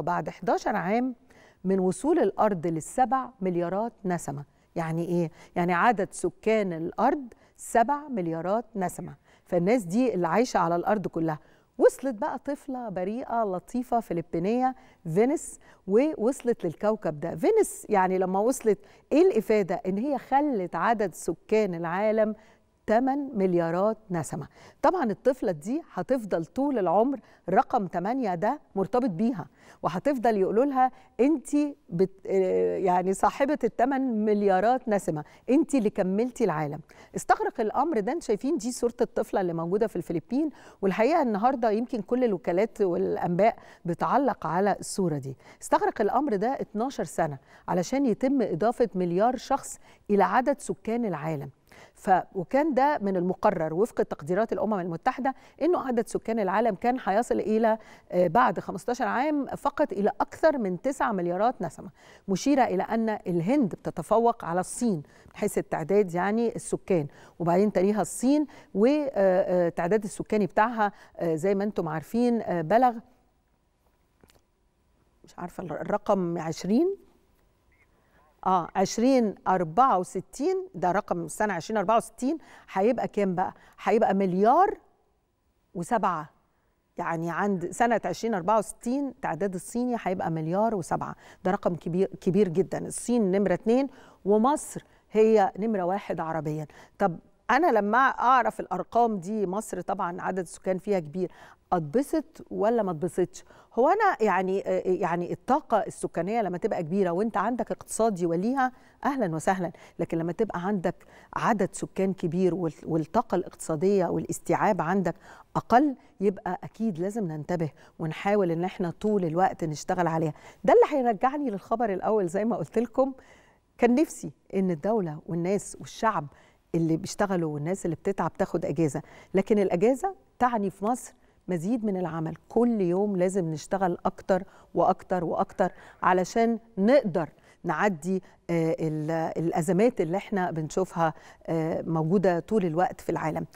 بعد 11 عام من وصول الأرض للسبع مليارات نسمة يعني إيه؟ يعني عدد سكان الأرض سبع مليارات نسمة فالناس دي اللي عايشة على الأرض كلها وصلت بقى طفلة بريئة لطيفة فلبينية فينيس ووصلت للكوكب ده فينيس يعني لما وصلت إيه الإفادة؟ إن هي خلت عدد سكان العالم 8 مليارات نسمة طبعا الطفلة دي هتفضل طول العمر رقم 8 ده مرتبط بيها وهتفضل يقولوا لها انت بت... آه، يعني صاحبة ال 8 مليارات نسمة انت اللي كملتي العالم استغرق الامر ده شايفين دي صورة الطفلة اللي موجودة في الفلبين والحقيقة النهاردة يمكن كل الوكالات والانباء بتعلق على الصورة دي استغرق الامر ده 12 سنة علشان يتم اضافة مليار شخص الى عدد سكان العالم ف وكان ده من المقرر وفق تقديرات الامم المتحده انه عدد سكان العالم كان هيصل الى آه، بعد 15 عام فقط الى اكثر من 9 مليارات نسمه مشيره الى ان الهند بتتفوق على الصين من حيث التعداد يعني السكان وبعدين تليها الصين وتعداد آه، آه، السكاني بتاعها زي ما انتم عارفين بلغ مش عارفه الرقم 20 اه 2064 ده رقم سنه 2064 هيبقى كام بقى؟ هيبقى مليار وسبعه يعني عند سنة 2064 تعداد الصيني هيبقى مليار وسبعة ده رقم كبير كبير جدا الصين نمرة اتنين ومصر هي نمرة واحد عربيا طب انا لما اعرف الارقام دي مصر طبعا عدد السكان فيها كبير اتبسط ولا ما اتبسطش هو انا يعني آه، آه، يعني الطاقه السكانيه لما تبقى كبيره وانت عندك اقتصاد يوليها اهلا وسهلا لكن لما تبقى عندك عدد سكان كبير والطاقه الاقتصاديه والاستيعاب عندك اقل يبقى اكيد لازم ننتبه ونحاول ان احنا طول الوقت نشتغل عليها ده اللي هيرجعني للخبر الاول زي ما قلت لكم كان نفسي ان الدوله والناس والشعب اللي بيشتغلوا والناس اللي بتتعب تاخد اجازه لكن الاجازه تعني في مصر مزيد من العمل كل يوم لازم نشتغل اكتر واكتر واكتر علشان نقدر نعدي آه، الازمات اللي احنا بنشوفها آه، موجوده طول الوقت في العالم